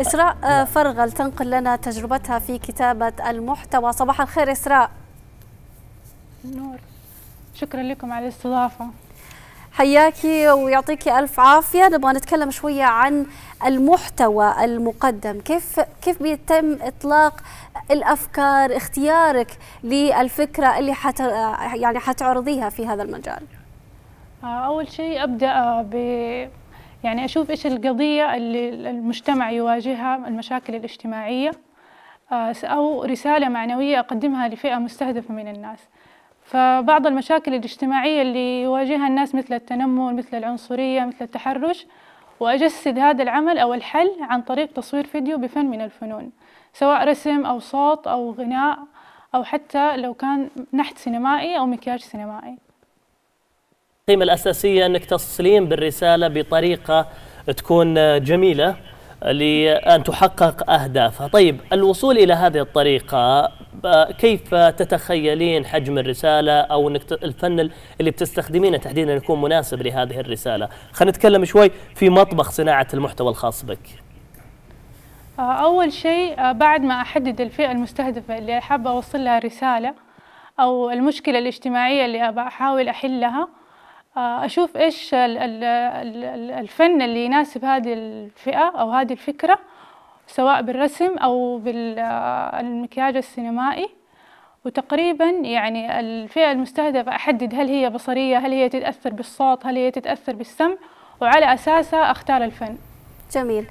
إسراء آه، فرغل تنقل لنا تجربتها في كتابة المحتوى صباح الخير إسراء نور شكرا لكم على الاستضافة حياكي ويعطيك ألف عافية نبغى نتكلم شوية عن المحتوى المقدم كيف كيف بيتم إطلاق الأفكار اختيارك للفكرة اللي حت يعني حتعرضيها في هذا المجال آه، أول شيء أبدأ ب يعني أشوف إيش القضية اللي المجتمع يواجهها المشاكل الاجتماعية آه، أو رسالة معنوية أقدمها لفئة مستهدفة من الناس فبعض المشاكل الاجتماعية اللي يواجهها الناس مثل التنمر مثل العنصرية مثل التحرش وأجسد هذا العمل أو الحل عن طريق تصوير فيديو بفن من الفنون سواء رسم أو صوت أو غناء أو حتى لو كان نحت سينمائي أو مكياج سينمائي القيمة الأساسية أنك تصليم بالرسالة بطريقة تكون جميلة لأن تحقق أهدافها طيب الوصول إلى هذه الطريقة كيف تتخيلين حجم الرسالة أو أنك الفن اللي بتستخدمينه تحديدا يكون مناسب لهذه الرسالة خلينا نتكلم شوي في مطبخ صناعة المحتوى الخاص بك آه، أول شيء آه، بعد ما أحدد الفئة المستهدفة اللي حابة أوصل لها رسالة أو المشكلة الاجتماعية اللي أحاول أحلها آه، أشوف إيش الفن اللي يناسب هذه الفئة أو هذه الفكرة سواء بالرسم أو بالمكياج آه، السينمائي وتقريبا يعني الفئة المستهدفة أحدد هل هي بصرية هل هي تتأثر بالصوت هل هي تتأثر بالسمع وعلى أساسها أختار الفن جميل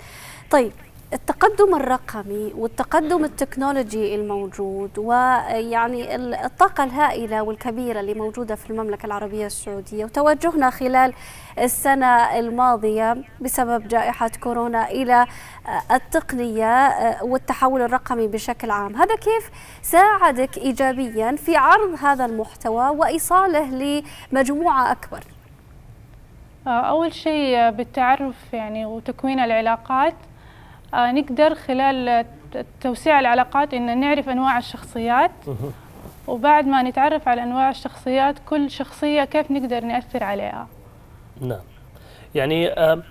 طيب التقدم الرقمي والتقدم التكنولوجي الموجود ويعني الطاقة الهائلة والكبيرة اللي موجودة في المملكة العربية السعودية وتوجهنا خلال السنة الماضية بسبب جائحة كورونا إلى آه، التقنية آه، والتحول الرقمي بشكل عام هذا كيف ساعدك إيجابيا في عرض هذا المحتوى وإيصاله لمجموعة أكبر آه، أول شيء بالتعرف يعني وتكوين العلاقات آه، نقدر خلال توسيع العلاقات إن نعرف أنواع الشخصيات وبعد ما نتعرف على أنواع الشخصيات كل شخصية كيف نقدر نأثر عليها نعم يعني آه،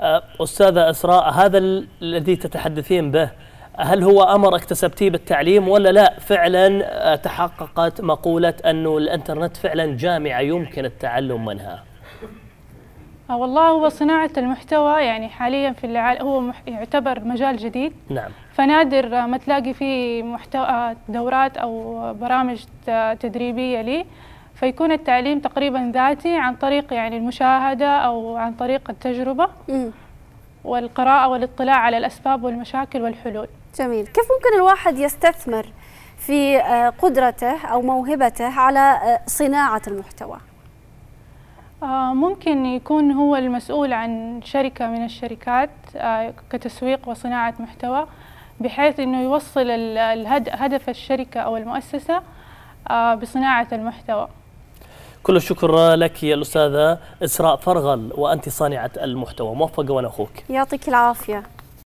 آه، أستاذة أسراء هذا الذي تتحدثين به هل هو أمر اكتسبتيه بالتعليم ولا لا فعلا تحققت مقولة أنه الإنترنت فعلا جامعة يمكن التعلم منها آه، والله هو صناعة المحتوى يعني حاليا في العالم هو مح... يعتبر مجال جديد نعم فنادر ما تلاقي فيه محتوى آه، دورات أو برامج تدريبية لي فيكون التعليم تقريبا ذاتي عن طريق يعني المشاهدة أو عن طريق التجربة م. والقراءة والاطلاع على الأسباب والمشاكل والحلول جميل كيف ممكن الواحد يستثمر في آه، قدرته أو موهبته على صناعة المحتوى؟ آه، ممكن يكون هو المسؤول عن شركة من الشركات آه، كتسويق وصناعة محتوى بحيث أنه يوصل هدف الشركة أو المؤسسة آه، بصناعة المحتوى كل الشكر لك يا الأستاذة إسراء فرغل وأنت صانعة المحتوى موفقة وأنا أخوك يعطيك العافية